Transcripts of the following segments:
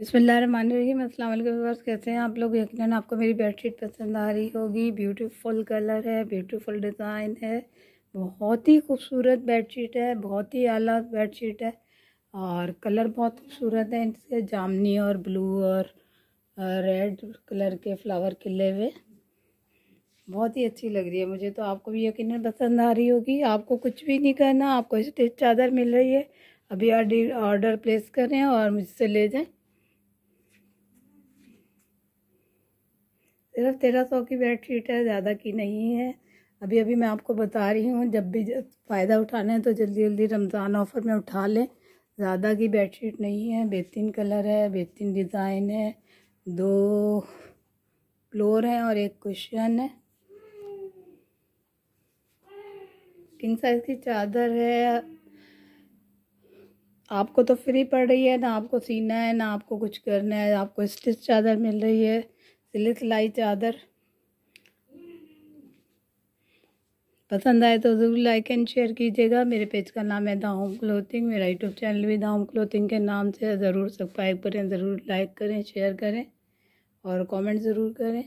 बसमीम अल्लाम कैसे हैं आप लोग यकीन आपको मेरी बेडशीट पसंद आ रही होगी ब्यूटीफुल कलर है ब्यूटीफुल डिज़ाइन है बहुत ही खूबसूरत बेडशीट है बहुत ही आला बेडशीट है और कलर बहुत खूबसूरत है इनसे जामनी और ब्लू और रेड कलर के फ्लावर खिले हुए बहुत ही अच्छी लग रही है मुझे तो आपको भी यकीन पसंद आ रही होगी आपको कुछ भी नहीं करना आपको स्टिच चादर मिल रही है अभी ऑर्डर प्लेस करें और मुझसे ले जाएँ सिर्फ तेरह सौ की बेडशीट है ज़्यादा की नहीं है अभी अभी मैं आपको बता रही हूँ जब भी फ़ायदा उठाना है तो जल्दी जल्दी रमज़ान ऑफ़र में उठा लें ज़्यादा की बेडशीट नहीं है बेहतरीन कलर है बेहतरीन डिज़ाइन है दो फ्लोर हैं और एक कुशन है किंग साइज़ की चादर है आपको तो फ्री पड़ रही है ना आपको सीना है ना आपको कुछ करना है आपको स्टिच चादर मिल रही है सिल्क लाई चादर पसंद आए तो ज़रूर लाइक एंड शेयर कीजिएगा मेरे पेज का नाम है द होम क्लोथिंग मेरा यूट्यूब चैनल भी द होम क्लोथिंग के नाम से ज़रूर सब्सक्राइब करें ज़रूर लाइक करें शेयर करें और कमेंट ज़रूर करें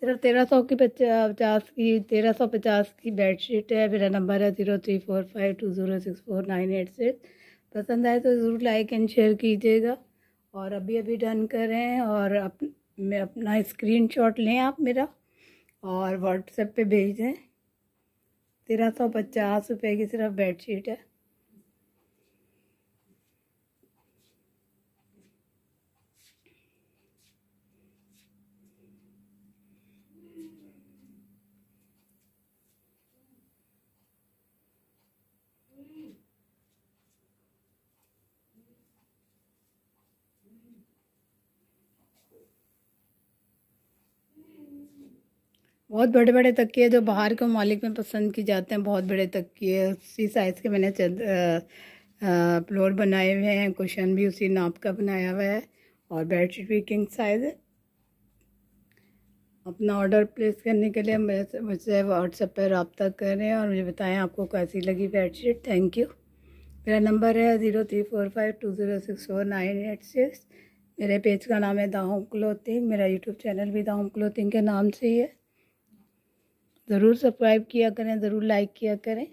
सिर्फ तेरह सौ की पचास की तेरह सौ पचास की बेडशीट है मेरा नंबर है zero three four five two zero six four nine eight six पसंद आए तो ज़रूर लाइक एंड शेयर कीजिएगा और अभी अभी डन करें और अप, मैं अपना स्क्रीनशॉट लें आप मेरा और व्हाट्सएप पे भेज दें तेरह सौ पचास रुपये की सिर्फ बेडशीट है बहुत बड़े बड़े तकिए जो बाहर के ममालिक में पसंद किए जाते हैं बहुत बड़े तकिए उसी साइज़ के मैंने चद फ्लोर बनाए हुए हैं कुशन भी उसी नाप का बनाया हुआ है और बेडशीट भी किंग साइज़ है अपना ऑर्डर प्लेस करने के लिए मुझसे व्हाट्सएप पर रबता करें और मुझे बताएं आपको कैसी लगी बेडशीट थैंक यू मेरा नंबर है zero three four five two zero six four nine eight six मेरे पेज का नाम है दाहम क्लोथिंग मेरा यूट्यूब चैनल भी दाहम क्लोथिंग के नाम से ही है ज़रूर सब्सक्राइब किया करें ज़रूर लाइक किया करें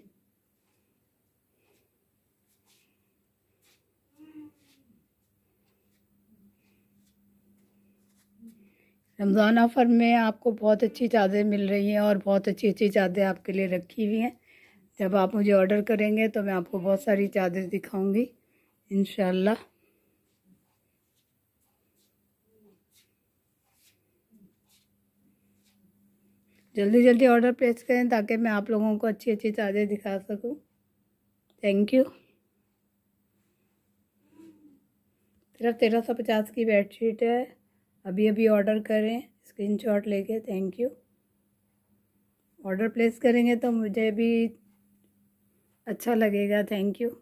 रमज़ान ऑफ़र में आपको बहुत अच्छी चादरें मिल रही हैं और बहुत अच्छी अच्छी चादरें आपके लिए रखी हुई हैं जब आप मुझे ऑर्डर करेंगे तो मैं आपको बहुत सारी चादरें दिखाऊंगी इन जल्दी जल्दी ऑर्डर प्लेस करें ताकि मैं आप लोगों को अच्छी अच्छी चादरें दिखा सकूं थैंक यू सिर्फ तेरह सौ पचास की बेडशीट है अभी अभी ऑर्डर करें स्क्रीनशॉट शॉट लेके थैंक यू ऑर्डर प्लेस करेंगे तो मुझे भी अच्छा लगेगा थैंक यू